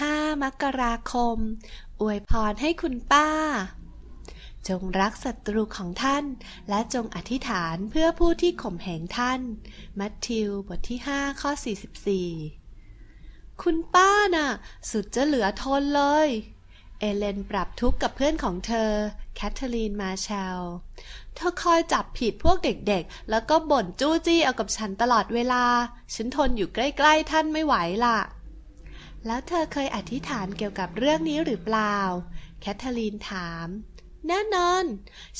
15 มกราคม อวยพรให้คุณป้า จงรักศัตรูของท่าน และจงอธิษฐานเพื่อผู้ที่ข่มแหงท่าน มัทธิวบทที่ 5 ข้อ 44 คุณป้านะ่ะ สุดจะเหลือทนเลย เอเลนปรับทุกข์กับเพื่อนของเธอ แคทเธอรีนมาแชล เธอคอยจับผิดพวกเด็กๆ แล้วก็บ่นจู้จี้เอากับฉันตลอดเวลา ฉันทนอยู่ใกล้ๆ ท่านไม่ไหวละ่ะแล้วเธอเคยอธิษฐานเกี่ยวกับเรื่องนี้หรือเปล่า แคทเธอรีนถามแน่นอน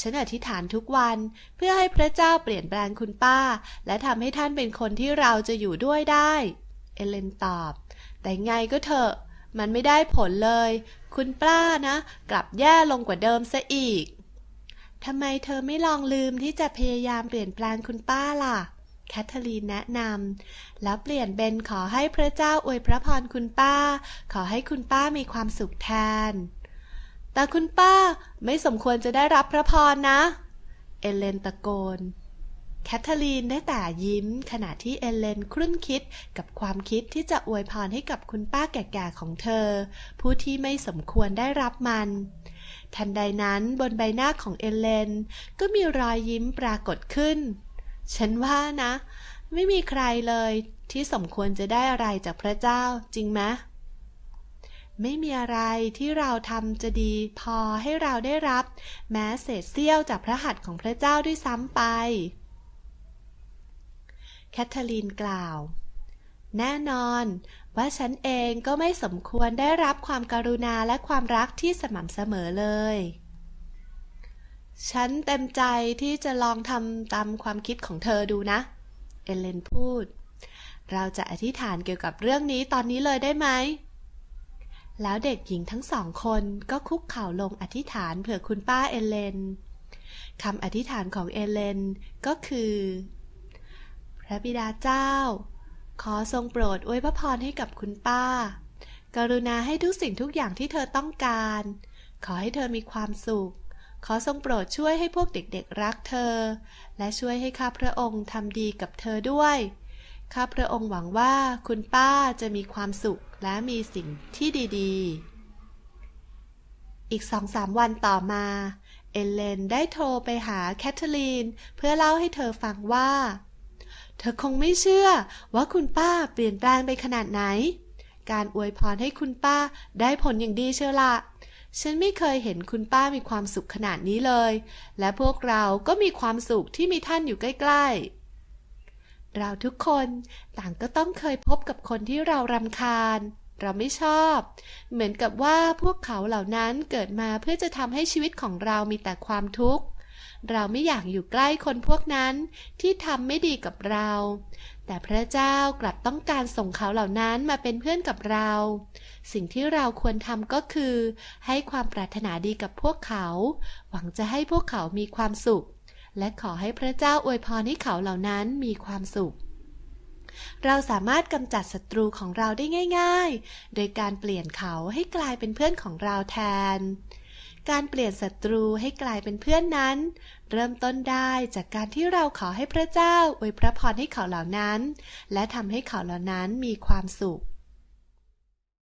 ฉันอธิษฐานทุกวันเพื่อให้พระเจ้าเปลี่ยนแปลงคุณป้า และทำให้ท่านเป็นคนที่เราจะอยู่ด้วยได้ เอเลนตอบ แต่ไงก็เถอะมันไม่ได้ผลเลย คุณป้านะ กลับแย่ลงกว่าเดิมซะอีกทำไมเธอไม่ลองลืมที่จะพยายามเปลี่ยนแปลงคุณป้าล่ะแคทเธอรีนแนะนำแล้วเปลี่ยนเป็นขอให้พระเจ้าอวยพระพรคุณป้า ขอให้คุณป้ามีความสุขแทนแต่คุณป้าไม่สมควรจะได้รับพระพรนะ เอเลนตะโกน แคทเธอรีนได้แต่ยิ้มขณะที่เอเลนครุ่นคิดกับความคิดที่จะอวยพรให้กับคุณป้าแก่ๆของเธอ ผู้ที่ไม่สมควรได้รับมัน ทันใดนั้นบนใบหน้าของเอเลนก็มีรอยยิ้มปรากฏขึ้นฉันว่านะ ไม่มีใครเลยที่สมควรจะได้อะไรจากพระเจ้าจริงไหมไม่มีอะไรที่เราทำจะดีพอให้เราได้รับ แม้เศษเสี้ยวจากพระหัตถ์ของพระเจ้าด้วยซ้ำไป แคทเธอรีนกล่าว แน่นอนว่าฉันเองก็ไม่สมควรได้รับความการุณาและความรักที่สม่ำเสมอเลยฉันเต็มใจที่จะลองทำตามความคิดของเธอดูนะ เอเลนพูด เราจะอธิษฐานเกี่ยวกับเรื่องนี้ตอนนี้เลยได้ไหม แล้วเด็กหญิงทั้งสองคนก็คุกเข่าลงอธิษฐานเผื่อคุณป้าเอเลนคำอธิษฐานของเอเลนก็คือ พระบิดาเจ้า ขอทรงโปรดอวยพระพรให้กับคุณป้า กรุณาให้ทุกสิ่งทุกอย่างที่เธอต้องการ ขอให้เธอมีความสุขขอทรงโปรดช่วยให้พวกเด็กๆ รักเธอ และช่วยให้ข้าพระองค์ทำดีกับเธอด้วยข้าพระองค์หวังว่าคุณป้าจะมีความสุขและมีสิ่งที่ดีๆ อีกสองสามวันต่อมา เอเลนได้โทรไปหาแคทเธอรีน เพื่อเล่าให้เธอฟังว่า เธอคงไม่เชื่อว่าคุณป้าเปลี่ยนแปลงไปขนาดไหน การอวยพรให้คุณป้าได้ผลอย่างดีเชียวละฉันไม่เคยเห็นคุณป้ามีความสุขขนาดนี้เลย และพวกเราก็มีความสุขที่มีท่านอยู่ใกล้ ๆ เราทุกคนต่างก็ต้องเคยพบกับคนที่เรารำคาญ เราไม่ชอบ เหมือนกับว่าพวกเขาเหล่านั้นเกิดมาเพื่อจะทำให้ชีวิตของเรามีแต่ความทุกข์เราไม่อยากอยู่ใกล้คนพวกนั้นที่ทำไม่ดีกับเรา แต่พระเจ้ากลับต้องการส่งเขาเหล่านั้นมาเป็นเพื่อนกับเรา สิ่งที่เราควรทำก็คือ ให้ความปรารถนาดีกับพวกเขา หวังจะให้พวกเขามีความสุข และขอให้พระเจ้าอวยพรให้เขาเหล่านั้นมีความสุข เราสามารถกำจัดศัตรูของเราได้ง่ายๆ โดยการเปลี่ยนเขาให้กลายเป็นเพื่อนของเราแทนการเปลี่ยนศัตรูให้กลายเป็นเพื่อนนั้น เริ่มต้นได้จากการที่เราขอให้พระเจ้าอวยพระพรให้เขาเหล่านั้น และทำให้เขาเหล่านั้นมีความสุข